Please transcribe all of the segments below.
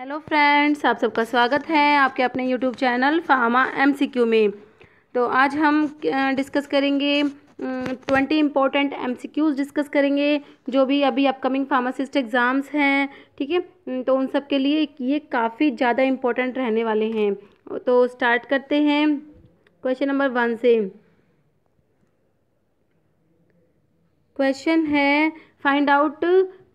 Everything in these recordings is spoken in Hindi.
हेलो फ्रेंड्स आप सबका स्वागत है आपके अपने यूट्यूब चैनल फार्मा एमसीक्यू में तो आज हम डिस्कस करेंगे ट्वेंटी इम्पोर्टेंट एमसीक्यूज़ डिस्कस करेंगे जो भी अभी अपकमिंग फार्मासिस्ट एग्ज़ाम्स हैं ठीक है तो उन सब के लिए ये काफ़ी ज़्यादा इम्पोर्टेंट रहने वाले हैं तो स्टार्ट करते हैं क्वेश्चन नंबर वन से क्वेश्चन है find out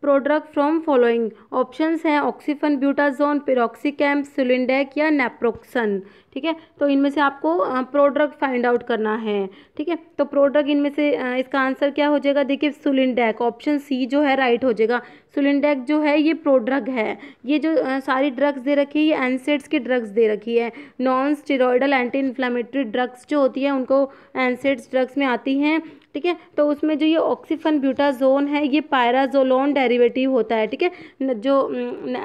product from following options हैं ऑक्सीफन ब्यूटाजोन पेरोक्सीकैम सिलिंडेक या नेप्रोक्सन ठीक है तो इनमें से आपको प्रोडक्ट फाइंड आउट करना है ठीक है तो प्रोडक्ट इनमें से इसका आंसर क्या हो जाएगा देखिए सुलिंडेक ऑप्शन सी जो है राइट हो जाएगा सुलिंडेक जो है ये प्रोड्रग है ये जो सारी ड्रग्स दे रखी है ये एनसेट्स की ड्रग्स दे रखी है non steroidal anti inflammatory drugs जो होती है उनको एनसेट्स ड्रग्स में आती हैं ठीक है तो उसमें जो ये ऑक्सीफन ब्यूटाजोन है ये पायराजोलोन डेरिवेटिव होता है ठीक है जो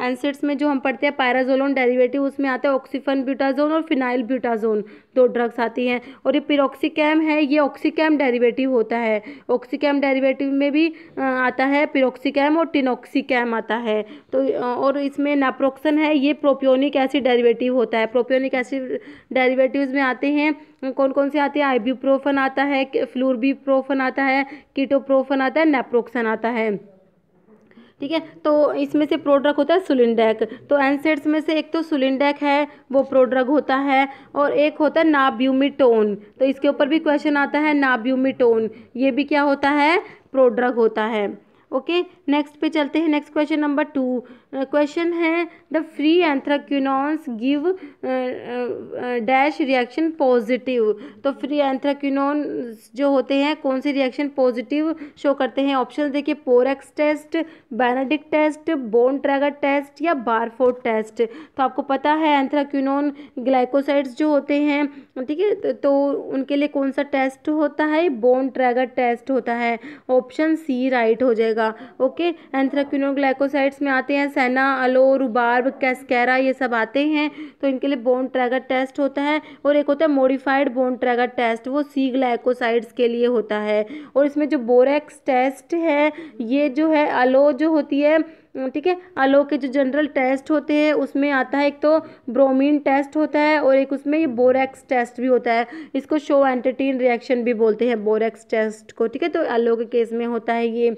एनसेट्स में जो हम पढ़ते हैं पायराजोलोन डेरिवेटिव उसमें आता है ऑक्सीफन ब्यूटाजोन और फिनाइल ब्यूटाजोन दो ड्रग्स आती हैं और ये पिरोक्सिकैम है ये ऑक्सीकैम डेरीवेटिव होता है ऑक्सीकैम डेरीवेटिव में भी आता है पिरोक्सिकैम और टिनोक्सिकैम आता है तो और इसमें नाप्रोक्सन है ये प्रोपियोनिक एसिड डेरीवेटिव होता है प्रोप्योनिक एसिड डेरीवेटिव में आते हैं कौन कौन से आते हैं प्रोफन आता है फ्लूरबीप्रोफन आता है कीटोप्रोफन आता है नेप्रोक्सन आता है ठीक है तो इसमें से प्रोड्रग होता है सुलिंडैक तो एनसेट्स में से एक तो सुलिंडैक है वो प्रोड्रग होता है और एक होता है नाब्यूमिटोन तो इसके ऊपर भी क्वेश्चन आता है नाब्यूमिटोन ये भी क्या होता है प्रोड्रग होता है ओके नेक्स्ट पे चलते हैं next question number two question है the free anthraquinones give dash reaction positive तो फ्री एंथ्राक्यूनॉन जो होते हैं कौन से रिएक्शन पॉजिटिव शो करते हैं ऑप्शन देखिए पोरेक्स test Benedict test Borntrager test या बारफोड टेस्ट तो आपको पता है एंथ्राक्यूनॉन ग्लाइकोसाइड्स जो होते हैं ठीक है तो, तो उनके लिए कौन सा टेस्ट होता है बोन ट्रैगर टेस्ट होता है ऑप्शन सी राइट हो जाएगा ओके ओके ग्लाइकोसाइड्स में आते हैं सेना अलो रुबार्ब कैसकेरा ये सब आते हैं तो इनके लिए बोन ट्रैगर टेस्ट होता है और एक होता है मोडिफाइड बोन ट्रैगर टेस्ट वो सी ग्लाइकोसाइड्स के लिए होता है और इसमें जो बोरेक्स टेस्ट है ये जो है अलो जो होती है ठीक है अलो के जो जनरल टेस्ट होते हैं उसमें आता है एक तो ब्रोमीन टेस्ट होता है और एक उसमें ये बोरेक्स टेस्ट भी होता है इसको शो एंटीटीन रिएक्शन भी बोलते हैं बोरेक्स टेस्ट को ठीक है तो अलो के केस में होता है ये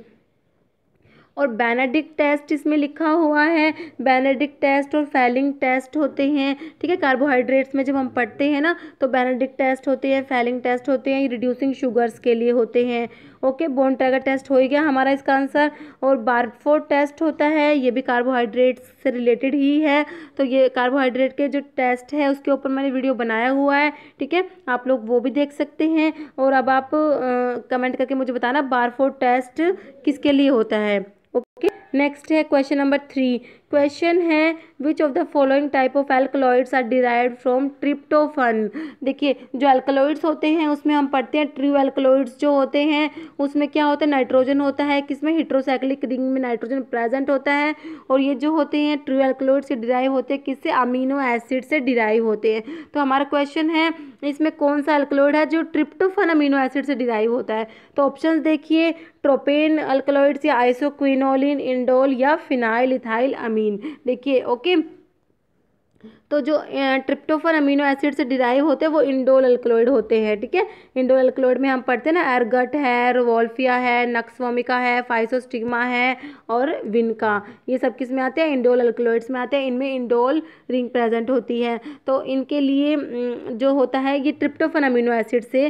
और बेनेडिक टेस्ट इसमें लिखा हुआ है बेनेडिक टेस्ट और फैलिंग टेस्ट होते हैं ठीक है कार्बोहाइड्रेट्स में जब हम पढ़ते हैं ना तो बेनेडिक टेस्ट होते हैं फैलिंग टेस्ट होते हैं रिड्यूसिंग शुगर्स के लिए होते हैं ओके बोन ट्रैगर टेस्ट हो ही गया हमारा इसका आंसर और बार्फोर टेस्ट होता है ये भी कार्बोहाइड्रेट्स से रिलेटेड ही है तो ये कार्बोहाइड्रेट के जो टेस्ट है उसके ऊपर मैंने वीडियो बनाया हुआ है ठीक है आप लोग वो भी देख सकते हैं और अब आप आ, कमेंट करके मुझे बताना बारफोर टेस्ट किसके लिए होता है नेक्स्ट है क्वेश्चन नंबर थ्री क्वेश्चन है which of the following type of alkaloids are derive from tryptophan देखिए जो एल्कलॉइड्स होते हैं उसमें हम पढ़ते हैं ट्रू एल्कलॉइड्स जो होते हैं उसमें क्या होता है नाइट्रोजन होता है किसमें हिट्रोसाइक्लिक रिंग में नाइट्रोजन प्रेजेंट होता है और ये जो होते हैं ट्रू एल्कलॉइड्स डिराइव होते हैं किससे अमीनो एसिड से डिराइव होते हैं तो हमारा क्वेश्चन है इसमें कौन सा अल्कलॉइड है जो ट्रिप्टोफन अमीनो एसिड से डिराइव होता है तो ऑप्शन देखिए ट्रोपेन अल्कलॉइड्स या आइसोक्विनोलिन इंडोल या फिनाइल इथाइल अमीन देखिए ओके के तो जो ट्रिप्टोफन अमीनो एसिड से डिराइव होते हैं वो इंडोल अल्कलोइड होते हैं ठीक है इंडोल अल्कलोइड में हम पढ़ते हैं ना एरगट है रोवोल्फिया है नक्सवोमिका है फाइसोस्टिग्मा है और विनका ये सब किस में आते हैं इंडोल अल्कलोइड्स में आते हैं इनमें इंडोल रिंग प्रेजेंट होती है तो इनके लिए जो होता है ये ट्रिप्टोफन अमीनो एसिड से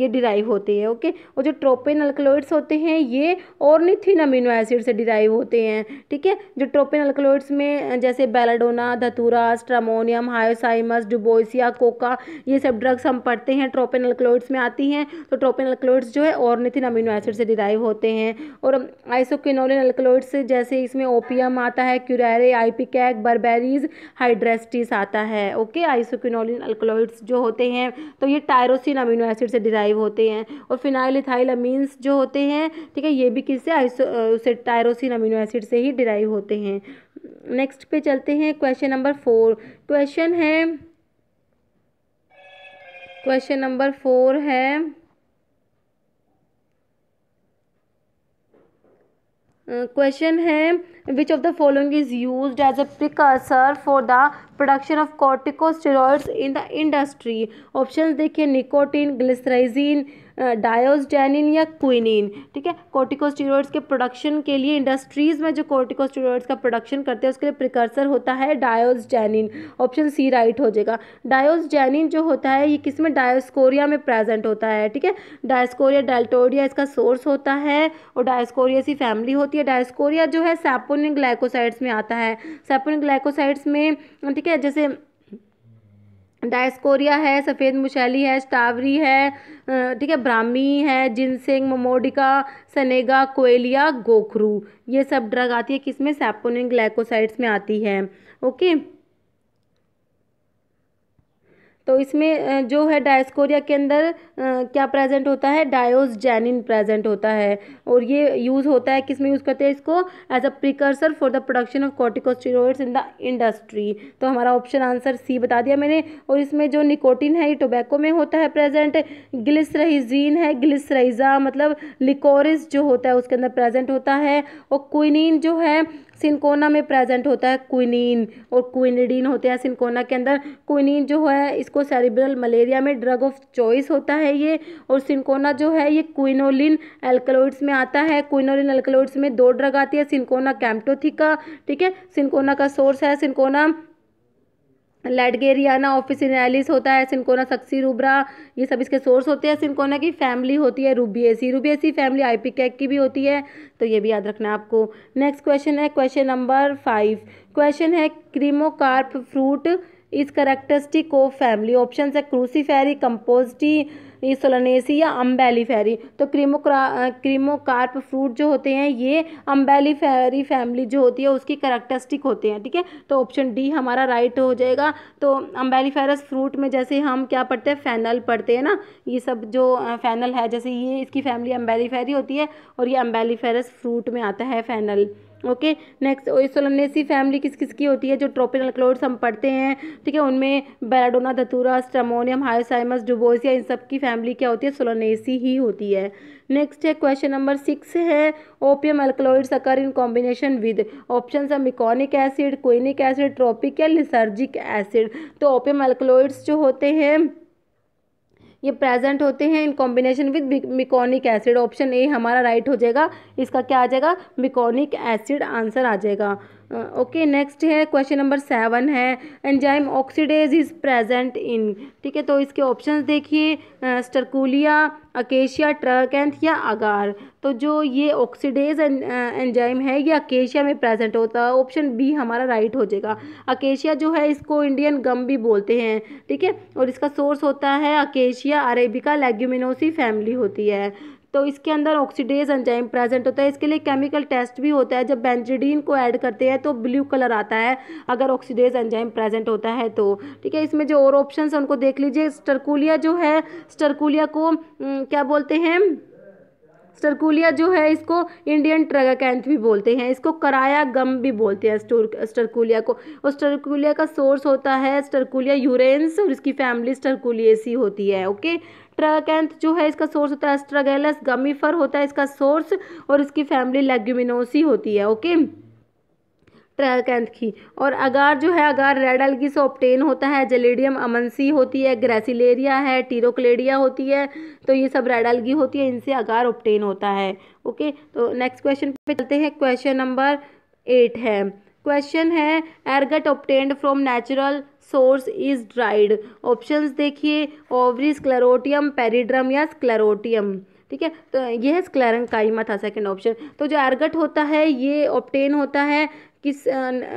ये डिराइव होते हैं ओके और जो ट्रोपिन अल्कलोइड्स होते हैं ये ऑर्निथिन अमीनो एसिड से डिराइव होते हैं ठीक है जो ट्रोपिन अल्कलोइड्स में जैसे बेलाडोना धतूरा अमोनियम हायोसाइमस डुबोसिया कोका ये सब ड्रग्स हम पढ़ते हैं ट्रोपिन अल्कलोइड्स में आती हैं तो ट्रोपिन अल्कलोइड्स जो है ऑर्निथिन अमीनो एसिड से डिराइव होते हैं और आइसोक्विनोलिन अल्कलोइड्स जैसे इसमें ओपियम आता है क्यूरेरे आईपिकैक बर्बेरीज हाइड्रेस्टिस आता है ओके आइसोक्विनोलिन अल्कलोइड्स जो होते हैं तो ये टायरोसिन अमीनो एसिड से डिराइव होते हैं और फिनाइल इथाइल अमीन्स जो होते हैं ठीक है ये भी किससे आइसो टायरोसिन अमीनो एसिड से ही डिराइव होते हैं नेक्स्ट पे चलते हैं क्वेश्चन नंबर फोर क्वेश्चन है क्वेश्चन नंबर फोर है क्वेश्चन है which of the following is use as a precursor for the production of corticosteroids in the industry option देखिए निकोटिन ग्लिसराइजिन डायोजैनिन या क्विनिन ठीक है कोर्टिकोस्टेरॉइड्स के प्रोडक्शन के लिए इंडस्ट्रीज़ में जो कोर्टिकोस्टेरॉइड्स का प्रोडक्शन करते हैं उसके लिए प्रिकर्सर होता है डायोजैनिन ऑप्शन सी राइट हो जाएगा डायोजैनिन जो होता है ये किस में डायोस्कोरिया में प्रेजेंट होता है ठीक है डायस्कोरिया डेल्टोरिया इसका सोर्स होता है और डायस्कोरिया सी फैमिली होती है डायस्कोरिया जो है सेपोनिन ग्लाइकोसाइड्स में आता है सेपोनिन ग्लाइकोसाइड्स में ठीक है जैसे डायस्कोरिया है सफ़ेद मुशैली है स्टावरी है ठीक है ब्राह्मी है जिनसेंग ममोडिका सनेगा कोयलिया गोखरू ये सब ड्रग आती है किसमें सेपोनिन ग्लाइकोसाइड्स में आती है ओके तो इसमें जो है डायस्कोरिया के अंदर क्या प्रेजेंट होता है डायोजैनिन प्रेजेंट होता है और ये यूज़ होता है किस में यूज़ करते हैं इसको as a precursor for the production of corticosteroids in the industry तो हमारा ऑप्शन आंसर सी बता दिया मैंने और इसमें जो निकोटिन है ये टोबैको में होता है प्रेजेंट ग्लिसराइजीन है ग्लिसराइजा मतलब लिकोरिस जो होता है उसके अंदर प्रेजेंट होता है और क्विनिन जो है सिंकोना में प्रेजेंट होता है क्विनिन और क्विनिडीन होते हैं सिंकोना के अंदर क्विनिन जो है इसको सेरिब्रल मलेरिया में ड्रग ऑफ चॉइस होता है ये और सिंकोना जो है ये क्विनोलिन एल्कलोइड्स में आता है क्विनोलिन एल्कलोइड्स में दो ड्रग आती है सिंकोना कैम्टोथिका ठीक है सिंकोना का सोर्स है सिंकोना लेडगेरियाना ऑफिसिनैलिस होता है सिंकोना सक्सी रूबरा ये सब इसके सोर्स होते हैं सिंकोना की फैमिली होती है Rubiaceae Rubiaceae family ipecac e की भी होती है तो ये भी याद रखना है आपको नेक्स्ट क्वेश्चन है क्वेश्चन नंबर फाइव क्वेश्चन है cremocarp fruit is characteristic of family option है क्रूसीफेरी कंपोजटी सोलनेसिया अम्बेलीफेरी तो क्रीमोक्रा क्रीमोकार्प फ्रूट जो होते हैं ये अम्बेलीफेरी फैमिली जो होती है उसकी करेक्टरिस्टिक होते हैं ठीक है थीके? तो ऑप्शन डी हमारा राइट हो जाएगा तो अम्बेलीफेरस फ्रूट में जैसे हम क्या पढ़ते हैं फैनल पढ़ते हैं ना ये सब जो फैनल है जैसे ये इसकी फैमिली अम्बेलीफेरी होती है और ये अम्बेलीफेरस फ्रूट में आता है fennel okay next Solanaceae family किस किस की होती है जो ट्रोपिकल क्लोड्स हम पढ़ते हैं ठीक है उनमें बैराडोना धतूरा स्टमोनियम हायोसाइमस डुबोसिया इन सब की फैमिली क्या होती है सोलनेसी ही होती है नेक्स्ट है क्वेश्चन नंबर सिक्स है opium alkaloids occur in combination with option है meconic acid quinic acid tropic या लिसर्जिक एसिड तो ओपियम अल्कलोइड्स जो होते हैं ये प्रेजेंट होते हैं in combination with meconic acid option A हमारा राइट हो जाएगा इसका क्या आ जाएगा मिकोनिक एसिड आंसर आ जाएगा ओके uh, नेक्स्ट है क्वेश्चन नंबर सेवन है enzyme oxidase is present in ठीक है तो इसके ऑप्शंस देखिए स्टरकुलिया अकेशिया ट्रकैंथ या अगार तो जो ये ऑक्सीडेज एंजाइम uh, है ये अकेशिया में प्रेजेंट होता है ऑप्शन बी हमारा राइट हो जाएगा अकेशिया जो है इसको इंडियन गम भी बोलते हैं ठीक है और इसका सोर्स होता है अकेशिया अरेबिका लेग्यूमिनोसी फैमिली होती है तो इसके अंदर ऑक्सीडेज एंजाइम प्रेजेंट होता है इसके लिए केमिकल टेस्ट भी होता है जब बेंजीडीन को ऐड करते हैं तो ब्लू कलर आता है अगर ऑक्सीडेज एंजाइम प्रेजेंट होता है तो ठीक है इसमें जो और ऑप्शन है उनको देख लीजिए स्टरकुलिया जो है स्टरकुलिया को क्या बोलते हैं स्टरकुलिया जो है इसको इंडियन ट्रगाकैंथ भी बोलते हैं इसको कराया गम भी बोलते हैं स्टरकुलिया को और स्टरकुलिया का सोर्स होता है स्टरकुलिया यूरेंस और इसकी फैमिली स्टरकुलियसी होती है ओके ट्रगैंथ जो है इसका सोर्स होता है स्ट्रगेलस गमीफर होता है इसका सोर्स और इसकी फैमिली लेग्यूमिनोसी होती है ओके ट्रेल्क की और अगार जो है अगार रेड एल्गी से ऑप्टेन होता है जेलेडियम अमनसी होती है ग्रेसिलेरिया है टीरोक्लेडिया होती है तो ये सब रेड एल्गी होती है इनसे अगार ऑप्टेन होता है ओके तो नेक्स्ट क्वेश्चन पे चलते हैं क्वेश्चन नंबर एट है क्वेश्चन है ergot obtained from natural source is dried options देखिए ओवरी स्क्लेरोटियम पेरिड्रम या स्क्लेरोटियम ठीक है तो यह स्क्लेरंकाइमा था सेकंड ऑप्शन तो जो एरगट होता है ये ऑप्टेन होता है किस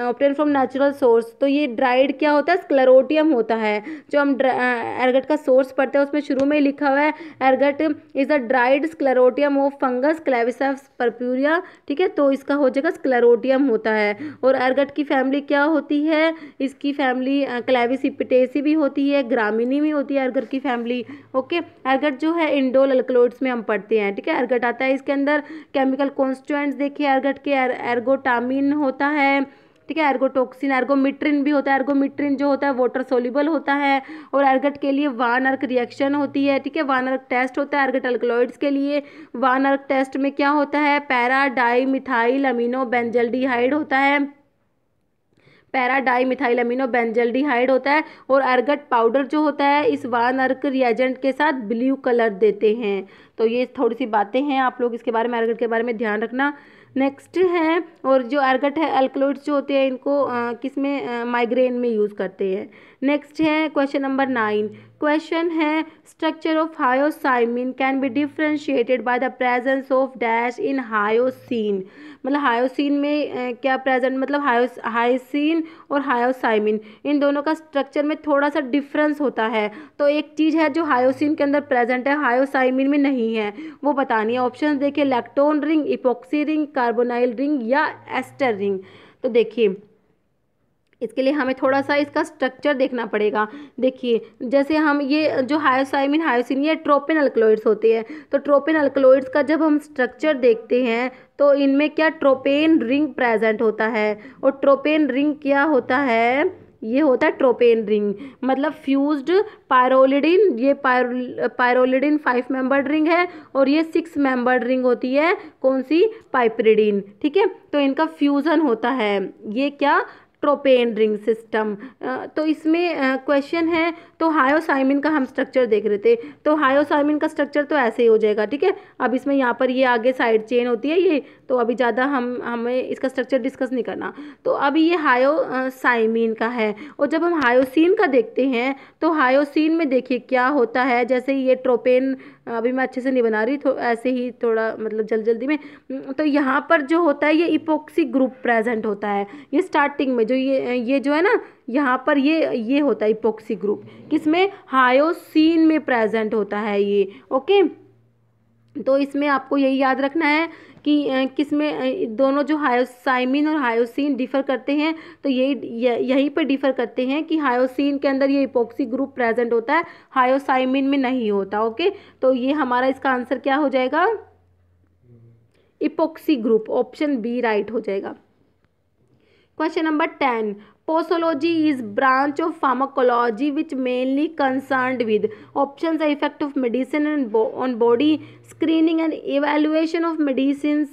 ऑप्टेन फ्रॉम नेचुरल सोर्स तो ये ड्राइड क्या होता है स्क्लेरोटियम होता है जो हम एरगट का सोर्स पढ़ते हैं उसमें शुरू में लिखा हुआ है ergot is a dried sclerotium of fungus Claviceps purpurea ठीक है तो इसका हो जाएगा स्क्लेरोटियम होता है और एरगट की फैमिली क्या होती है इसकी फैमिली क्लेविसिपिटेसी भी होती है ग्रामीणी भी होती है एरगट की फैमिली ओके एरगट जो है इंडोल अलक्लोड्स में हम पढ़ते हैं ठीक है एरगट आता है इसके अंदर केमिकल कॉन्स्टिट्यूएंट्स देखिए एरगट के एर, एरगोटामिन होता है है ठीक है एर्गोटोक्सिन एर्गोमिट्रिन भी होता है एर्गोमिट्रिन जो होता है वाटर सोल्यूबल होता है और एर्गट के लिए वान अर्क रिएक्शन होती है ठीक है वान अर्क टेस्ट होता है एर्गट अल्कलॉइड्स के लिए वान अर्क टेस्ट में क्या होता है para dimethyl amino benzaldehyde होता है para dimethyl amino benzaldehyde होता है और एर्गट पाउडर जो होता है इस वान अर्क रिएजेंट के साथ ब्लू कलर देते हैं तो ये थोड़ी सी बातें हैं आप लोग इसके बारे में एर्गट के बारे में ध्यान रखना नेक्स्ट है और जो अर्गट है अल्कलोइड्स जो होते हैं इनको किस में माइग्रेन में यूज़ करते हैं नेक्स्ट है क्वेश्चन नंबर नाइन क्वेश्चन है structure of hyoscyamine can be differentiated by the presence of dash in hyoscine मतलब हायोसिन में क्या प्रेजेंट मतलब हायोसिन और हायोसाइमिन इन दोनों का स्ट्रक्चर में थोड़ा सा डिफरेंस होता है तो एक चीज़ है जो हायोसिन के अंदर प्रेजेंट है हायोसाइमिन में नहीं है वो बतानी है ऑप्शन देखिए lactone ring epoxy ring carbonyl ring या एस्टर रिंग तो देखिए इसके लिए हमें थोड़ा सा इसका स्ट्रक्चर देखना पड़ेगा देखिए जैसे हम ये जो हायोसाइमिन हायोसिन ये ट्रोपिन अल्कलोइड्स होते हैं तो ट्रोपिन अल्कलोइड्स का जब हम स्ट्रक्चर देखते हैं तो इनमें क्या ट्रोपेन रिंग प्रेजेंट होता है और ट्रोपेन रिंग क्या होता है ये होता है ट्रोपेन रिंग मतलब फ्यूज्ड पायरोलिडिन ये पायरोलिडिन फाइव मेंबर्ड रिंग है और ये सिक्स मेंबर्ड रिंग होती है कौन सी पाइपरिडिन ठीक है तो इनका फ्यूज़न होता है ये क्या प्रोपेन रिंग सिस्टम तो इसमें क्वेश्चन है तो हायोसाइमिन का हम स्ट्रक्चर देख रहे थे तो हायोसाइमिन का स्ट्रक्चर तो ऐसे ही हो जाएगा ठीक है अब इसमें यहाँ पर ये आगे साइड चेन होती है ये तो अभी ज़्यादा हम हमें इसका स्ट्रक्चर डिस्कस नहीं करना तो अभी ये हायोसाइमिन का है और जब हम हायोसिन का देखते हैं तो हायोसिन में देखिए क्या होता है जैसे ये ट्रोपेन अभी मैं अच्छे से नहीं बना रही ऐसे ही थोड़ा मतलब जल्दी जल्दी में तो यहाँ पर जो होता है ये इपोक्सी ग्रुप प्रेजेंट होता है ये स्टार्टिंग में जो ये ये जो है ना यहाँ पर ये ये होता है इपोक्सी ग्रुप किसमें हायोसिन में प्रेजेंट होता है ये ओके तो इसमें आपको यही याद रखना है कि किसमें दोनों जो हायोसाइमिन और हायोसिन डिफ़र करते हैं तो यही यहीं पर डिफ़र करते हैं कि हायोसिन के अंदर ये इपोक्सी ग्रुप प्रेजेंट होता है हायोसाइमिन में नहीं होता ओके तो ये हमारा इसका आंसर क्या हो जाएगा इपोक्सी ग्रुप ऑप्शन बी राइट हो जाएगा question number ten posology is branch of pharmacology which mainly concern with option effect of medicine on body screening and evaluation of medicine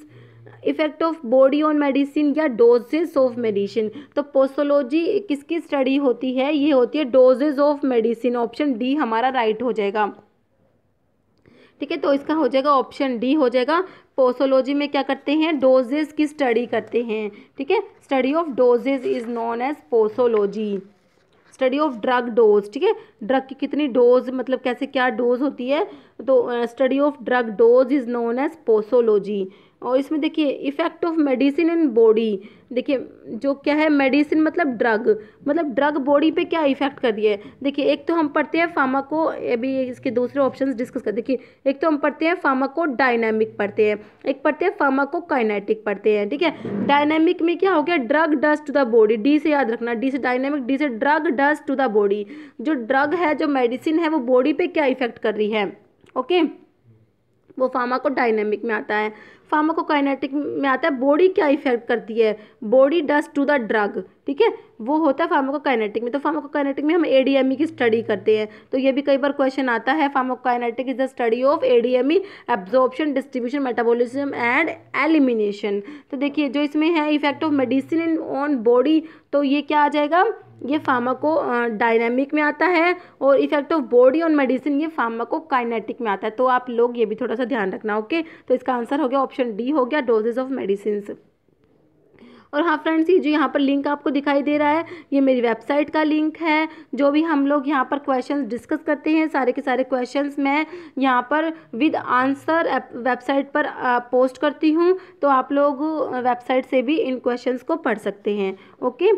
effect of body on medicine या डोजेस ऑफ मेडिसिन तो पोसोलॉजी किसकी स्टडी होती है ये होती है doses of medicine option D हमारा राइट हो जाएगा ठीक है तो इसका हो जाएगा ऑप्शन डी हो जाएगा पोसोलॉजी में क्या करते हैं डोजेज की स्टडी करते हैं ठीक है study of doses is known as posology study of drug dose ठीक है ड्रग की कितनी डोज मतलब कैसे क्या डोज होती है तो study of drug dose is known as posology और इसमें देखिए effect of medicine in body देखिए जो क्या है मेडिसिन मतलब ड्रग मतलब ड्रग बॉडी पे क्या इफेक्ट कर रही है देखिए एक तो हम पढ़ते हैं फार्माको को अभी इसके दूसरे ऑप्शन डिस्कस कर देखिए एक तो हम पढ़ते हैं फार्माको को डायनामिक पढ़ते हैं एक पढ़ते हैं फार्माको को काइनेटिक पढ़ते हैं ठीक है डायनेमिक में क्या हो गया drug does to the body D से याद रखना डी से डायनेमिक डी से drug does to the body जो ड्रग है जो मेडिसिन है वो बॉडी पर क्या इफेक्ट कर रही है ओके okay? वो फार्माकोडाइनेमिक में आता है फार्माकोकाइनेटिक में आता है बॉडी क्या इफेक्ट करती है body does to the drug ठीक है वो होता है फार्माकोकाइनेटिक में तो फार्माकोकाइनेटिक में हम एडीएमई e की स्टडी करते हैं तो ये भी कई बार क्वेश्चन आता है pharmacokinetic is the study of ADME absorption distribution metabolism and elimination तो देखिए जो इसमें है effect of medicine on body तो ये क्या आ जाएगा ये फार्माको डायनामिक में आता है और effect of body on medicine ये फार्माको काइनेटिक में आता है तो आप लोग ये भी थोड़ा सा ध्यान रखना ओके तो इसका आंसर हो गया ऑप्शन डी हो गया डोजेज ऑफ मेडिसिन और हाँ फ्रेंड्स ये जो यहाँ पर लिंक आपको दिखाई दे रहा है ये मेरी वेबसाइट का लिंक है जो भी हम लोग यहाँ पर क्वेश्चन डिस्कस करते हैं सारे के सारे क्वेश्चन मैं यहाँ पर विद आंसर वेबसाइट पर पोस्ट करती हूँ तो आप लोग वेबसाइट से भी इन क्वेश्चन को पढ़ सकते हैं ओके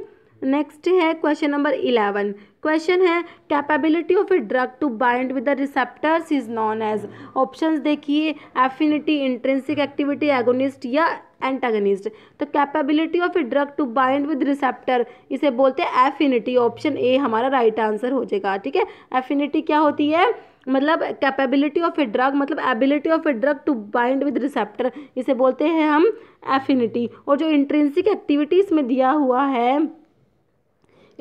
नेक्स्ट है क्वेश्चन नंबर इलेवन क्वेश्चन है capability of a drug to bind with the receptors is known as option देखिए एफिनिटी इंट्रेंसिक एक्टिविटी एगोनिस्ट या एंटागनिस्ट तो capability of a drug to bind with receptor इसे बोलते हैं एफिनिटी ऑप्शन ए हमारा राइट right आंसर हो जाएगा ठीक है एफिनिटी क्या होती है मतलब कैपेबिलिटी ऑफ ए ड्रग मतलब ability of a drug to bind with receptor इसे बोलते हैं हम एफिनिटी और जो इंट्रेंसिक एक्टिविटीज़ में दिया हुआ है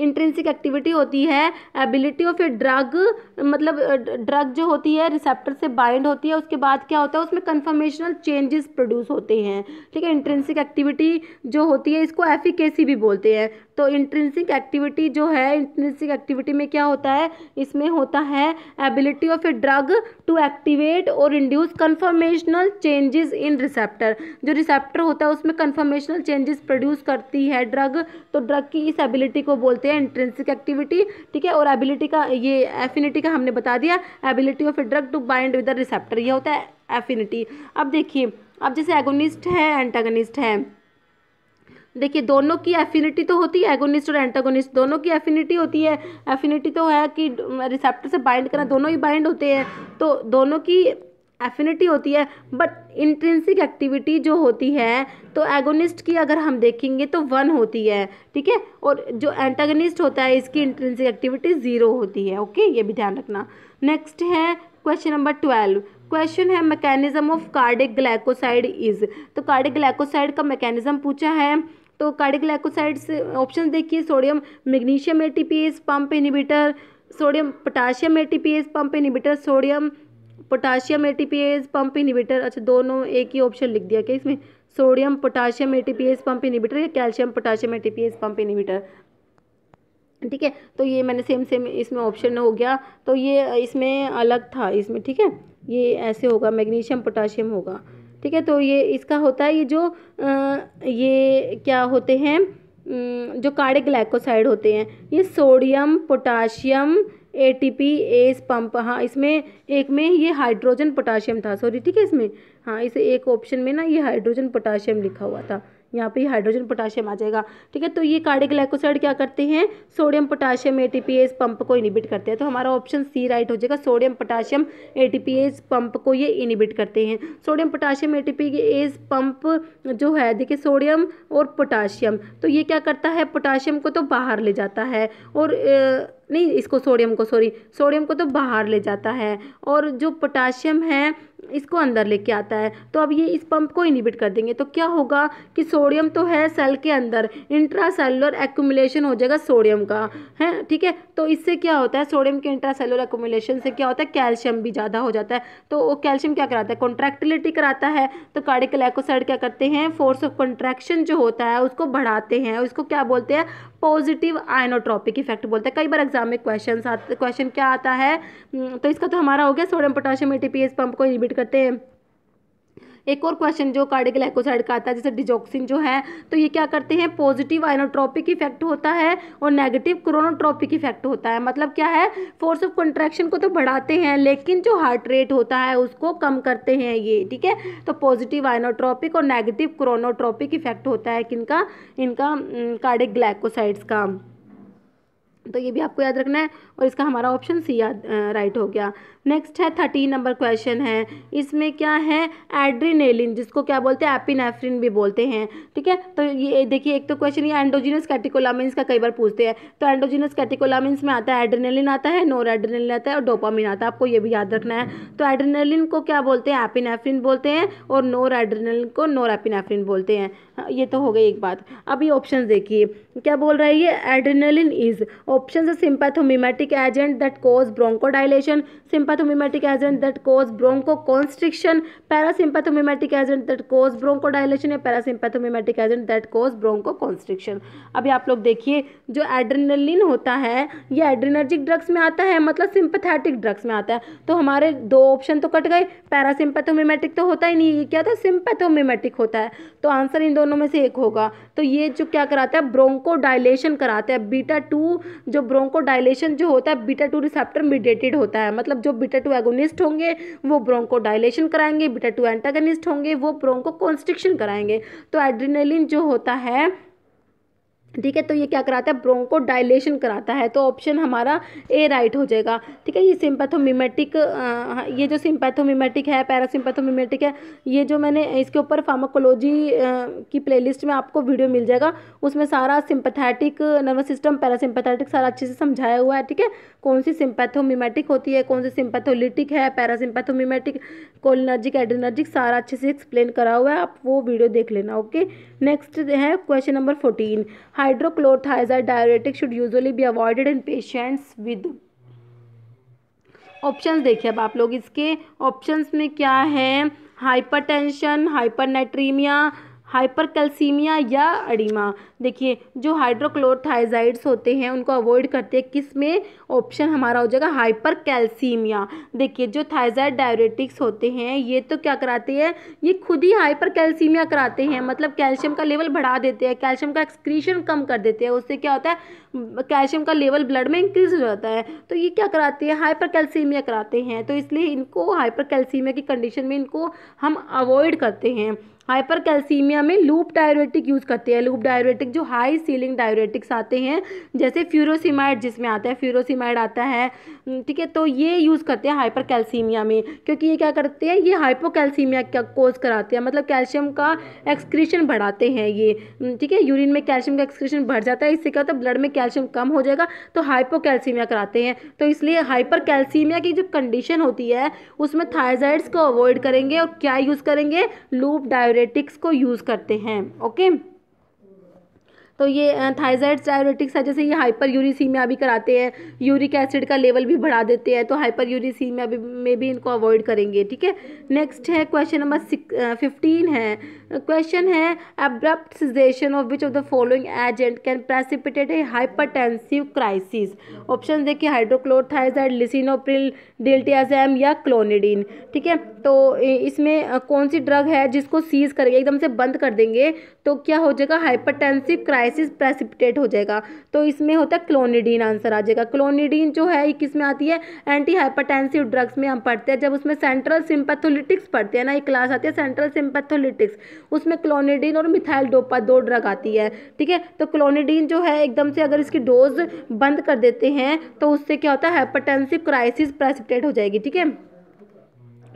इंट्रेंसिक एक्टिविटी होती है एबिलिटी ऑफ ए ड्रग मतलब ड्रग जो होती है रिसेप्टर से बाइंड होती है उसके बाद क्या होता है उसमें कन्फर्मेशनल चेंजेस प्रोड्यूस होते हैं ठीक है इंट्रेंसिक एक्टिविटी जो होती है इसको एफिकेसी भी बोलते हैं तो इंट्रेंसिक एक्टिविटी जो है इंट्रेंसिक एक्टिविटी में क्या होता है इसमें होता है ability of a drug to activate और induce conformational changes in receptor जो रिसेप्टर होता है उसमें कन्फर्मेशनल चेंजेस प्रोड्यूस करती है ड्रग तो ड्रग की इस एबिलिटी को बोलते हैं इंट्रेंसिक एक्टिविटी ठीक है और एबिलिटी का ये एफिनिटी ठीक है हमने बता दिया ability of a drug to bind with the receptor ये होता है एफिनिटी अब देखिए अब जैसे एगोनिस्ट है एंटागनिस्ट है देखिए दोनों की एफिनिटी तो होती है एगोनिस्ट और एंटागोनिस्ट दोनों की एफिनिटी होती है एफिनिटी तो है कि रिसेप्टर से बाइंड करना दोनों ही बाइंड होते हैं तो दोनों की एफिनिटी होती है बट इंट्रेंसिक एक्टिविटी जो होती है तो एगोनिस्ट की अगर हम देखेंगे तो वन होती है ठीक है और जो एंटागनिस्ट होता है इसकी इंट्रेंसिक एक्टिविटी ज़ीरो होती है ओके ये भी ध्यान रखना नेक्स्ट है क्वेश्चन नंबर ट्वेल्व क्वेश्चन है mechanism of cardiac glycoside is तो कार्डिक ग्लाइकोसाइड का मैकेनिज्म पूछा है तो कार्डिक ग्लाइकोसाइड से ऑप्शन देखिए sodium magnesium ATPase pump inhibitor sodium potassium ATPase pump inhibitor sodium potassium ase pump inhibitor अच्छा दोनों एक ही ऑप्शन लिख दिया क्या इसमें sodium potassium ase pump inhibitor या calcium potassium ase pump inhibitor ठीक है तो ये मैंने सेम सेम इसमें ऑप्शन हो गया तो ये इसमें अलग था इसमें ठीक है ये ऐसे होगा मैग्नीशियम पोटाशियम होगा ठीक है तो ये इसका होता है ये जो आ, ये क्या होते हैं जो काड़े ग्लाइकोसाइड होते हैं ये sodium potassium A T P ase pump हाँ इसमें एक में ये हाइड्रोजन पोटाशियम था सॉरी ठीक है इसमें हाँ इसे एक ऑप्शन में ना ये हाइड्रोजन पोटाशियम लिखा हुआ था यहाँ पे हाइड्रोजन पोटाशियम आ जाएगा ठीक है तो ये कार्डिक ग्लाइकोसाइड क्या करते हैं सोडियम पोटाशियम एटीपीएस पंप को इनिबिट करते हैं तो हमारा ऑप्शन सी राइट हो जाएगा सोडियम पोटाशियम एटीपीएस पंप को ये इनिबिट करते हैं सोडियम पोटाशियम एटीपीएस पंप जो है देखिए सोडियम और पोटाशियम तो ये क्या करता है पोटाशियम को तो बाहर ले जाता है और नहीं इसको सोडियम को सॉरी सोडियम को तो बाहर ले जाता है और जो पोटाशियम है इसको अंदर लेके आता है तो अब ये इस पंप को इनिबिट कर देंगे तो क्या होगा कि सोडियम तो है सेल के अंदर इंट्रा सेलुलर एक्यूमुलेशन हो जाएगा सोडियम का है ठीक है तो इससे क्या होता है सोडियम के इंट्रा सेलुलर एक्यूमुलेशन से क्या होता है कैल्शियम भी ज़्यादा हो जाता है तो वो कैल्शियम क्या कराता है कॉन्ट्रैक्टिलिटी कराता है तो कार्डिकल एक्ोसाइड क्या करते हैं फोर्स ऑफ कॉन्ट्रैक्शन जो होता है उसको बढ़ाते हैं उसको क्या बोलते हैं पॉजिटिव आइनोट्रॉपिक इफेक्ट बोलते हैं कई बार एग्जाम में क्वेश्चन आते क्वेश्चन क्या आता है हम्म, तो इसका तो हमारा हो गया सोडियम पोटाशियम ए पंप को इनिबिट करते हैं एक और क्वेश्चन जो कार्डिक ग्लाइकोसाइड का आता है जैसे डिजॉक्सिन जो है तो ये क्या करते हैं पॉजिटिव आइनोट्रॉपिक इफेक्ट होता है और नेगेटिव क्रोनोट्रॉपिक इफेक्ट होता है मतलब क्या है फोर्स ऑफ कंट्रैक्शन को तो बढ़ाते हैं लेकिन जो हार्ट रेट होता है उसको कम करते हैं ये ठीक है तो पॉजिटिव आइनोट्रॉपिक और नेगेटिव क्रोनोट्रॉपिक इफेक्ट होता है किनका इनका कार्डिक ग्लाइकोसाइड्स का तो ये भी आपको याद रखना है और इसका हमारा ऑप्शन सी याद राइट हो गया नेक्स्ट है थर्टीन नंबर क्वेश्चन है इसमें क्या है एड्रीनेलिन जिसको क्या बोलते हैं एपिनेफ्रिन भी बोलते हैं ठीक है तो ये देखिए एक तो क्वेश्चन ये एंडोजिनस कैटिकोलामिन का कई बार पूछते हैं तो एंडोजिनस कैटिकोलामिन में आता है एड्रीनेलिन आता है नोर एड्रीनेलिन आता है और डोपामिन आता है आपको ये भी याद रखना है तो एड्रीनेलिन को क्या बोलते हैं एपिनेफ्रिन बोलते हैं और नोर एड्रीनेलिन को नोर एपिनेफ्रिन बोलते हैं हाँ, ये तो हो गई एक बात अब ये ऑप्शन देखिए क्या बोल रहा है ये adrenaline is Options: sympathomimetic agent that cause bronchodilation, agent sympathomimetic agent bronchoconstriction bronchoconstriction agent agent that bronchodilation या agent agent that bronchoconstriction अभी आप लोग देखिए जो एड्रेनलिन होता है ये एड्रेनर्जिक ड्रग्स में आता है मतलब सिंपथेटिक ड्रग्स में आता है तो हमारे दो ऑप्शन तो कट गए पैरासिम्पैथोमिमेटिक तो होता ही नहीं ये क्या था सिम्पैथोमिमेटिक होता है तो आंसर इन दोनों में से एक होगा तो ये जो क्या कराता है ब्रोंको डायलेशन कराता है बीटा टू जो ब्रोंको डायलेशन जो होता है बीटा टू रिसेप्टर मीडिएटेड होता है मतलब जो बीटा टू एगोनिस्ट होंगे वो ब्रोंको डायलेशन कराएंगे बीटा टू एंटागोनिस्ट होंगे वो ब्रोंको कॉन्स्ट्रिक्शन कराएंगे तो एड्रीनलिन जो होता है ठीक है तो ये क्या कराता है ब्रोंको डायलेशन कराता है तो ऑप्शन हमारा ए राइट हो जाएगा ठीक है ये सिंपैथोमीमेटिक हाँ, ये जो सिंपैथोमीमेटिक है पैरासिम्पैथोमीमेटिक है ये जो मैंने इसके ऊपर फार्माकोलॉजी की प्लेलिस्ट में आपको वीडियो मिल जाएगा उसमें सारा सिंपथेटिक नर्वस सिस्टम पैरासिम्पैथेटिक सारा अच्छे से समझाया हुआ है ठीक है कौन सी सिंपैथोमीमेटिक होती है कौन सी सिंपैथोलिटिक है पैरासिम्पैथोमीमेटिक कोलिनर्जिक एड्रिनर्जिक सारा अच्छे से एक्सप्लेन करा हुआ है आप वो वीडियो देख लेना ओके नेक्स्ट है question number fourteen hydrochlorothiazide diuretic should usually be avoided in patients with options देखिए अब आप लोग इसके ऑप्शंस में क्या है हाइपरटेंशन हाइपरनेट्रीमिया हाइपरकैल्सीमिया या अडिमा देखिए जो हाइड्रोक्लोरथाइजाइड्स होते हैं उनको अवॉइड करते हैं किस में ऑप्शन हमारा हो जाएगा हाइपरकैल्सीमिया देखिए जो थाइजाइड डायरेटिक्स होते हैं ये तो क्या कराते हैं ये खुद ही हाइपरकैल्सीमिया कराते हैं मतलब कैल्शियम का लेवल बढ़ा देते हैं कैल्शियम का एक्सक्रीशन कम कर देते हैं उससे क्या होता है कैल्शियम का लेवल ब्लड में इंक्रीज हो जाता है तो ये क्या कराती है हाइपर कराते हैं तो इसलिए इनको हाइपर की कंडीशन में इनको हम अवॉइड करते हैं हाइपर कैल्सीमिया में लूप डायरेटिक यूज़ करते हैं लूप डायोरेटिक जो हाई सीलिंग डायोरेटिक्स आते हैं जैसे फ्यूरोसीमाइड जिसमें आता है फ्यूरोसीमाइड आता है ठीक है तो ये यूज़ करते हैं हाइपर कैल्सीमिया में क्योंकि ये क्या करते हैं ये हाइपो कैल्सीमिया का कोज कराते हैं मतलब कैल्शियम का एक्सक्रीशन बढ़ाते हैं ये ठीक है यूरिन में कैल्शियम का एक्सक्रीशन बढ़ जाता है इससे क्या होता है ब्लड में कैल्शियम कम हो जाएगा तो हाइपोकैल्सीमिया कराते हैं तो इसलिए हाइपरकैल्सीमिया की जो कंडीशन होती है उसमें थायजाइड्स को अवॉइड करेंगे और क्या यूज़ करेंगे लूप डायोरे डायरेटिक्स को यूज़ करते हैं ओके तो ये थाइजाइड डायबिटिक्स है जैसे ये हाइपर यूरिसीमिया भी कराते हैं यूरिक एसिड का लेवल भी बढ़ा देते हैं तो हाइपर यूरिसीमिया में भी इनको अवॉइड करेंगे ठीक है नेक्स्ट है क्वेश्चन नंबर फिफ्टीन है क्वेश्चन है abrupt cessation of which of the following agent can precipitate a tensive crisis option देखिए हाइड्रोक्लोरथाइजाइड लिसिनोप्रिल डेल्टियाजैम या क्लोनिडीन ठीक है तो इसमें कौन सी ड्रग है जिसको सीज करेंगे एकदम से बंद कर देंगे तो क्या हो जाएगा हाइपरटेंसिव क्राइस क्राइसिस प्रेसिपिटेट हो जाएगा तो इसमें होता है क्लोनिडीन आंसर आ जाएगा क्लोनिडीन जो है किस में आती है एंटी हाइपरटेंसिव ड्रग्स में हम पढ़ते हैं जब उसमें सेंट्रल सिंपैथोलिटिक्स पढ़ते हैं ना एक क्लास आती है सेंट्रल सिंपैथोलिटिक्स उसमें क्लोनिडीन और मिथाइल डोपा दो ड्रग आती है ठीक है तो क्लोनिडीन जो है एकदम से अगर इसकी डोज बंद कर देते हैं तो उससे क्या होता है हाइपरटेंसिव क्राइसिस प्रेसिपिटेट हो जाएगी ठीक है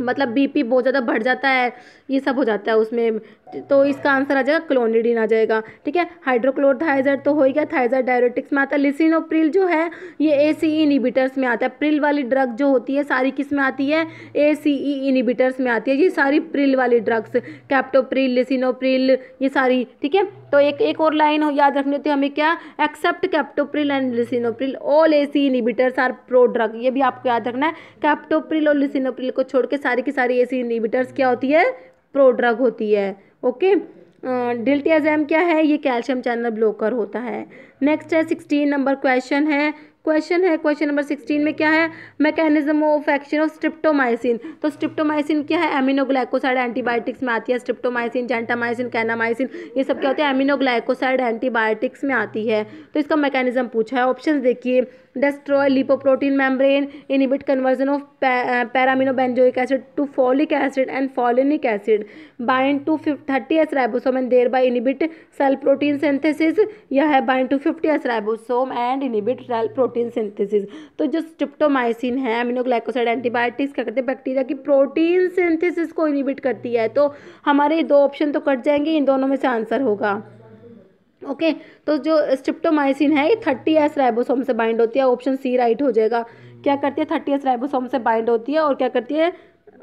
मतलब बीपी बहुत ज़्यादा बढ़ जाता है ये सब हो जाता है उसमें तो इसका आंसर आ जाएगा क्लोनिडिन आ जाएगा ठीक है हाइड्रोक्लोरथाइजर तो हो ही गया थाइजर डायरेटिक्स में आता है लिसिनोप्रिल जो है ये ए सी ई इनिबिटर्स में आता है प्रिल वाली ड्रग जो होती है सारी किस में आती है ए सी ई इनिबिटर्स में आती है ये सारी प्रिल वाली ड्रग्स कैप्टोप्रिल लिसिनोप्रिल ये सारी ठीक है तो एक एक और लाइन याद रखनी होती है हमें क्या except captopril and lisinopril all A C inhibitors are prodrug ये भी आपको याद रखना है कैप्टोप्रिल और लिसिनोप्रिल को छोड़ के सारी की सारी ए सी इनिबिटर्स क्या होती है प्रो ड्रग होती है ओके डिल्टियाजैम क्या है ये कैल्शियम चैनल ब्लॉकर होता है नेक्स्ट है सिक्सटीन नंबर क्वेश्चन है क्वेश्चन है क्वेश्चन नंबर सिक्सटीन में क्या है mechanism of action of streptomycin तो स्ट्रिप्टोमाइसिन क्या है एमिनोग्लाइकोसाइड एंटीबायोटिक्स में आती है स्ट्रिप्टोमाइसिन जेंटामाइसिन कैनामाइसिन ये सब क्या होते हैं एमिनोग्लाइकोसाइड एंटीबायोटिक्स में आती है तो इसका मैकेनिज्म पूछा है ऑप्शन देखिए destroy lipoprotein membrane inhibit conversion of para amino benzoic acid to folic acid and folinic acid bind to thirty S ribosome and thereby inhibit cell protein synthesis यह है bind to fifty S ribosome and inhibit cell protein protein synthesis तो जो स्ट्रिप्टोमाइसिन है अमीनोग्लाइकोसाइड एंटीबायोटिक्स क्या करते हैं बैक्टीरिया की प्रोटीन सिंथेसिस को इनिबिट करती है तो हमारे दो ऑप्शन तो कट जाएंगे इन दोनों में से आंसर होगा ओके okay, तो जो स्ट्रिप्टोमाइसिन है ये थर्टी एस राइबोसोम से बाइंड होती है ऑप्शन सी राइट हो जाएगा क्या करती है थर्टी एस राइबोसोम से बाइंड होती है और क्या करती है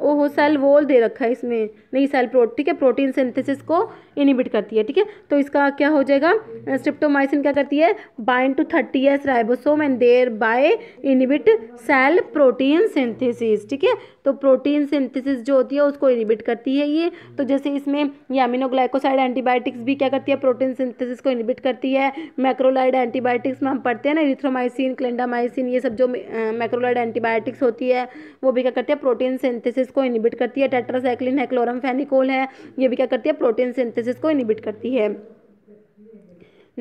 ओहो सेल वॉल दे रखा है इसमें नहीं सेल प्रो ठीक है प्रोटीन सिंथेसिस को इनिबिट करती है ठीक है तो इसका क्या हो जाएगा स्ट्रिप्टोमाइसिन क्या करती है bind to thirty S ribosome and thereby inhibit cell protein synthesis ठीक है तो प्रोटीन सिंथेसिस जो होती है उसको इनिबिट करती है ये तो जैसे इसमें यामिनोग्लाइकोसाइड एंटीबायोटिक्स भी क्या करती है प्रोटीन सिंथेसिस को इनिबिट करती है मैक्रोलाइड एंटीबायोटिक्स में हम पढ़ते हैं ना इरिथ्रोमाइसिन क्लेंडामाइसिन ये सब जो मैक्रोलाइड एंटीबायोटिक्स होती है वो भी क्या करती है प्रोटीन सिंथेसिस सिंथेसिस को इनिबिट करती है टेट्रासाइक्लिन है क्लोरमफेनिकोल है ये भी क्या करती है प्रोटीन सिंथेसिस को इनिबिट करती है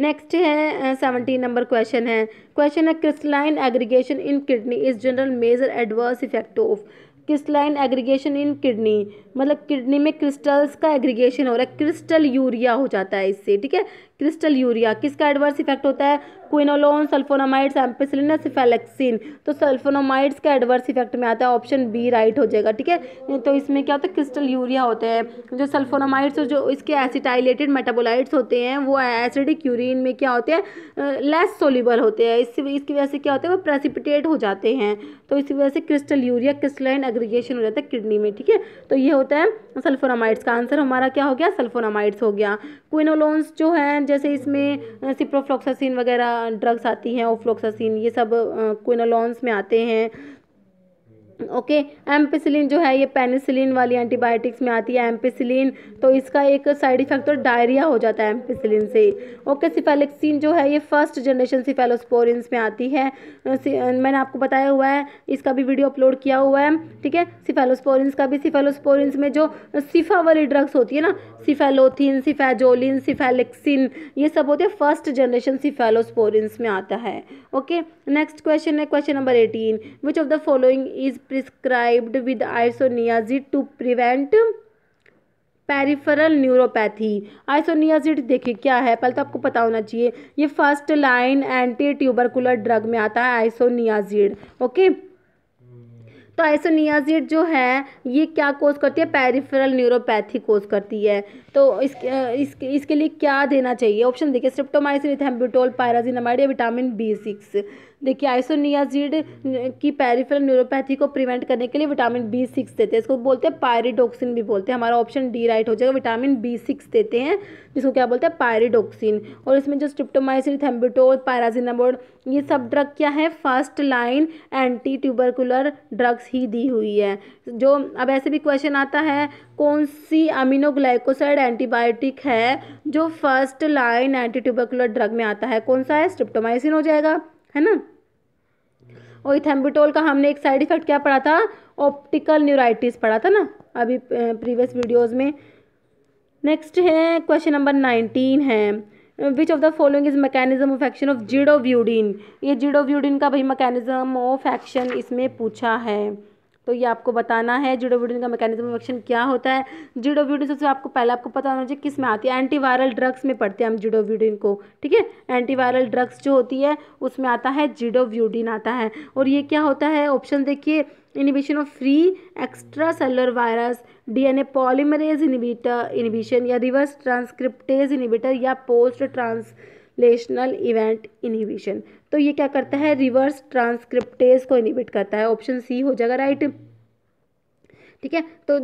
नेक्स्ट है सेवनटीन नंबर क्वेश्चन है क्वेश्चन है crystalline aggregation in kidney is general major adverse effect of crystalline aggregation in kidney मतलब किडनी में क्रिस्टल्स का एग्रीगेशन हो रहा है क्रिस्टल यूरिया हो जाता है इससे ठीक है क्रिस्टल यूरिया किसका एडवर्स इफेक्ट होता है क्विनोलोन सल्फोनामाइड्स एम्पेसिलिन सिफेलेक्सिन तो सल्फोनामाइड्स का एडवर्स इफेक्ट में आता है ऑप्शन बी राइट हो जाएगा ठीक है तो इसमें क्या होता है क्रिस्टल यूरिया होते हैं जो सल्फोनामाइड्स और जो इसके एसिटाइलेटेड मेटाबोलाइट्स होते हैं वो एसिडिक यूरिन में क्या होते हैं लेस सोलिबल होते हैं इससे इसकी वजह से क्या होता है वो प्रेसिपिटेट हो जाते हैं तो इसकी वजह से क्रिस्टल यूरिया क्रिस्टलाइन एग्रीगेशन हो जाता है किडनी में ठीक है तो ये होता है सल्फोनामाइड्स का आंसर हमारा क्या हो गया सल्फोनामाइड्स हो गया क्विनोलोन्स जो है जैसे इसमें सिप्रोफ्लोक्सासिन वगैरह ड्रग्स आती हैं ओफ्लोक्सासिन ये सब क्विनोलॉन्स में आते हैं ओके एम्पेसिलिन जो है ये पेनिसिलिन वाली एंटीबायोटिक्स में आती है एम्पेसिलिन तो इसका एक साइड इफेक्ट तो डायरिया हो जाता है एम्पेसिलिन से ओके सिफेलेक्सिन जो है ये फर्स्ट जनरेशन सिफेलोस्पोरिन्स में आती है मैंने आपको बताया हुआ है इसका भी वीडियो अपलोड किया हुआ है ठीक है सिफेलोस्पोरिन्स का भी सिफेलोस्पोरिन्स में जो सिफा वाली ड्रग्स होती है ना सिफेलोथिन सिफेजोलिन सिफेलेक्सिन ये सब होते हैं फर्स्ट जनरेशन सिफेलोस्पोरिन्स में आता है ओके नेक्स्ट क्वेश्चन है question number eighteen which of the following is prescribed with isoniazid to prevent peripheral neuropathy isoniazid देखिए क्या है पहले तो आपको पता होना चाहिए ये first line anti tubercular drug में आता है आइसोनियाजिड ओके तो आइसोनियाजिड जो है ये क्या कोज करती है पेरिफेरल न्यूरोपैथी कोज करती है तो इसके इसके इसके लिए क्या देना चाहिए ऑप्शन देखिए सिप्टोमाइसिन इथेम्ब्यूटोल पायराजिनामाइड या विटामिन बी सिक्स देखिए आइसोनियाजिड की पेरिफेरल न्यूरोपैथी को प्रिवेंट करने के लिए विटामिन बी सिक्स देते हैं इसको बोलते हैं पायरिडोक्सिन भी बोलते हैं हमारा ऑप्शन डी राइट हो जाएगा विटामिन बी सिक्स देते हैं जिसको क्या बोलते हैं पायरिडोक्सिन और इसमें जो स्ट्रिप्टोमाइसिन थेम्बिटोल पैराजिनामोड ये सब ड्रग क्या है first line anti tubercular drugs ही दी हुई है जो अब ऐसे भी क्वेश्चन आता है कौन सी अमीनोग्लाइकोसाइड एंटीबायोटिक है जो first line anti tubercular drug में आता है कौन सा है स्ट्रिप्टोमाइसिन हो जाएगा है ना और इथेम्बिटोल का हमने एक साइड इफेक्ट क्या पढ़ा था ऑप्टिकल न्यूराइटिस पढ़ा था ना अभी प्रीवियस वीडियोज़ में नेक्स्ट है क्वेश्चन नंबर नाइनटीन है which of the following is mechanism of action of zidovudine ये जीडोव्यूडिन का भाई मैकेनिज्म ऑफ एक्शन इसमें पूछा है तो ये आपको बताना है जीडोब्यूटिन का मैकेनिज्म ऑफ एक्शन क्या होता है जीडोब्यूटिन सबसे आपको पहले आपको पता होना चाहिए किस में आती है एंटीवायरल ड्रग्स में पढ़ते हैं हम जीडोब्यूटिन को ठीक है एंटीवायरल ड्रग्स जो होती है उसमें आता है जीडोब्यूटिन आता है और ये क्या होता है ऑप्शन देखिए inhibition of free extracellular virus D N A polymerase inhibitor inhibition या रिवर्स ट्रांसक्रिप्टेज इनिबिटर या पोस्ट ट्रांसलेशनल इवेंट इनिबिशन तो ये क्या करता है रिवर्स ट्रांसक्रिप्टेज को इनिबिट करता है ऑप्शन सी हो जाएगा राइट ठीक है तो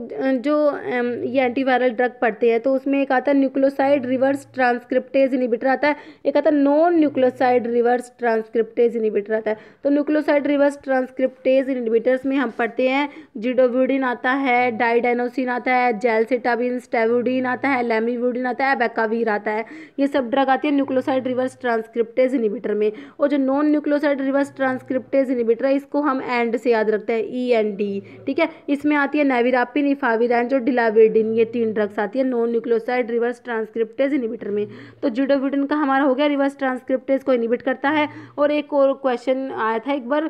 जो ये एंटीवायरल ड्रग पड़ते हैं तो उसमें एक आता है न्यूक्लोसाइड रिवर्स ट्रांसक्रिप्टेज इनिबिटर आता है एक आता है non nucleoside reverse transcriptase inhibitor आता है तो न्यूक्लोसाइड रिवर्स ट्रांसक्रिप्टेज इनिबिटर्स में हम पढ़ते हैं जिडोव्यूडिन आता है डाइडाइनोसिन आता है जेलसिटाबिन स्टेवोडिन आता है लेमीवुडिन आता है बेकावीर आता है ये सब ड्रग आती है न्यूक्लोसाइड रिवर्स ट्रांसक्रिप्टेज इनिबिटर में और जो non nucleoside reverse transcriptase inhibitor है इसको हम एंड से याद रखते हैं ई एन डी ठीक है इसमें आती है नेविरापिन इफाविरान जो डिलाविडिन ये तीन ड्रग्स आती है non nucleoside reverse transcriptase inhibitor में तो जुडोविडन का हमारा हो गया रिवर्स ट्रांसक्रिप्टेज को इनिबिट करता है और एक और क्वेश्चन आया था एक बार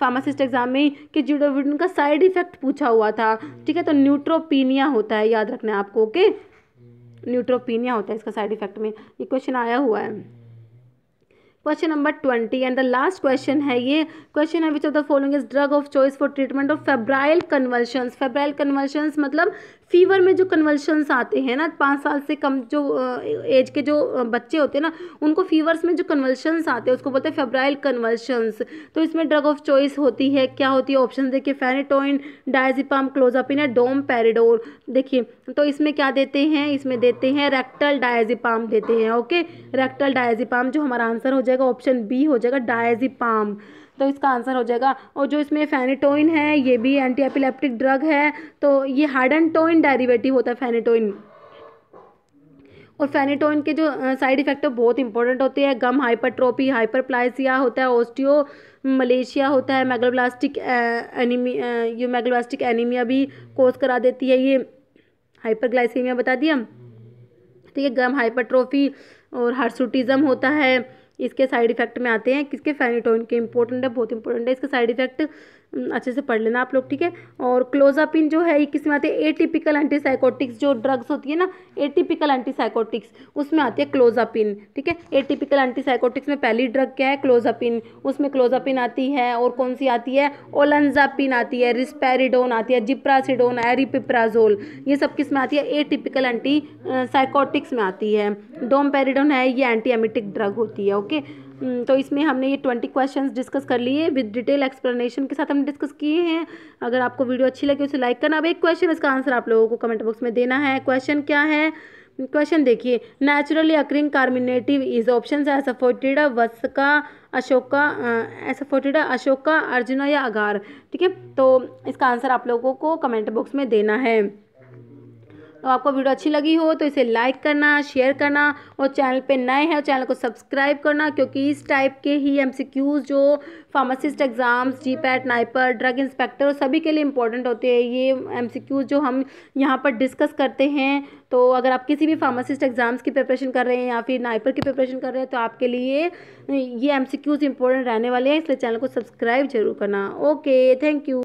फार्मासिस्ट एग्जाम में कि तो जुडोविडन का साइड इफेक्ट पूछा हुआ था ठीक है तो न्यूट्रोपीनिया होता है याद रखना है आपको ओके न्यूट्रोपीनिया होता है इसका साइड इफेक्ट में ये क्वेश्चन आया हुआ है question number twenty and the last question है ये क्वेश्चन है which of the following is drug of choice for treatment of febrile convulsions febrile convulsions मतलब फीवर में जो कन्वल्शंस आते हैं ना पाँच साल से कम जो एज के जो बच्चे होते हैं ना उनको फीवर्स में जो कन्वल्शंस आते हैं उसको बोलते हैं फेब्राइल कन्वल्शंस तो इसमें ड्रग ऑफ चॉइस होती है क्या होती है ऑप्शन देखिए फेनेटोइन डायजिपाम क्लोजापिन या डोम पेरिडोर देखिए तो इसमें क्या देते हैं इसमें देते हैं रेक्टल डायजिपाम देते हैं ओके रेक्टल डायजिपाम जो हमारा आंसर हो जाएगा ऑप्शन बी हो जाएगा डायजिपाम तो इसका आंसर हो जाएगा और जो इसमें फैनिटोइन है ये भी एंटी एपिलेप्टिक ड्रग है तो ये टोइन डायरिवेटिव होता है फैनिटोइन और फैनिटोइन के जो साइड इफेक्ट है बहुत इंपॉर्टेंट होते हैं गम हाइपरट्रोपी हाइपरप्लाइसिया होता है ओस्टियो मलेशिया होता है मैगलोब्लास्टिक एनीमिया ये मैग्लोब्लास्टिक एनीमिया भी कोस करा देती है ये हाइपरग्लाइसीमिया बता दिया तो ये गम हाइपरट्रोफी और हार्सुटिज़म होता है इसके साइड इफेक्ट में आते हैं किसके फेनिटोइन के इंपॉर्टेंट है बहुत इंपॉर्टेंट है इसके साइड इफेक्ट अच्छे से पढ़ लेना आप लोग ठीक है और क्लोजापिन जो है ये किस में आते हैं एटिपिकल एंटीसाइकोटिक्स जो ड्रग्स होती है ना एटिपिकल एंटीसाइकोटिक्स उसमें आती है क्लोजापिन ठीक है एटिपिकल एंटीसाइकोटिक्स में पहली ड्रग क्या है क्लोजापिन उसमें क्लोजापिन आती है और कौन सी आती है ओलनजापिन आती है रिस्पेरिडोन आती है जिप्रासिडोन एरिपिप्राजोल ये सब किस में आती है एटिपिकल एंटी साइकोटिक्स में आती है डोमपेरिडोन है ये एंटी एमिटिक ड्रग होती है ओके हम्म, तो इसमें हमने ये ट्वेंटी क्वेश्चन डिस्कस कर लिए विद डिटेल एक्सप्लेनेशन के साथ हमने डिस्कस किए हैं अगर आपको वीडियो अच्छी लगी उसे लाइक करना अब एक क्वेश्चन इसका आंसर आप लोगों को कमेंट बॉक्स में देना है क्वेश्चन क्या है क्वेश्चन देखिए naturally occurring carminative is option है एसफोटिडा वस्का अशोका एसफोटिडा अशोका अर्जुना या अगार ठीक है तो इसका आंसर आप लोगों को कमेंट बॉक्स में देना है तो आपको वीडियो अच्छी लगी हो तो इसे लाइक करना शेयर करना और चैनल पे नए हैं चैनल को सब्सक्राइब करना क्योंकि इस टाइप के ही एमसीक्यूज जो pharmacist exams GPAT NIPER drug inspector सभी के लिए इंपॉर्टेंट होते हैं ये एमसीक्यूज जो हम यहाँ पर डिस्कस करते हैं तो अगर आप किसी भी फार्मासिस्ट एग्ज़ाम्स की प्रिपरेशन कर रहे हैं या फिर नाइपर की प्रिपरेशन कर रहे हैं तो आपके लिए ये एम सी क्यूज़ इंपॉर्टेंट रहने वाले हैं इसलिए चैनल को सब्सक्राइब जरूर करना ओके थैंक यू